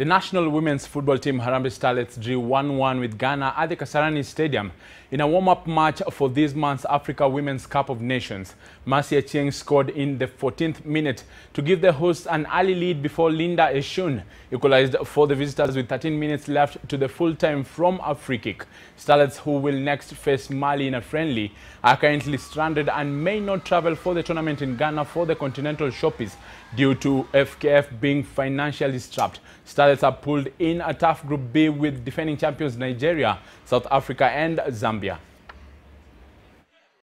The national women's football team Harambee Starlets drew 1-1 with Ghana at the Kasarani Stadium in a warm-up match for this month's Africa Women's Cup of Nations. Marcia Cheng scored in the 14th minute to give the hosts an early lead before Linda Eshun equalized for the visitors with 13 minutes left to the full-time from a free kick. Starlets, who will next face Mali in a friendly, are currently stranded and may not travel for the tournament in Ghana for the continental shoppies due to FKF being financially strapped. Starlets Pirates are pulled in a tough Group B with defending champions Nigeria, South Africa and Zambia.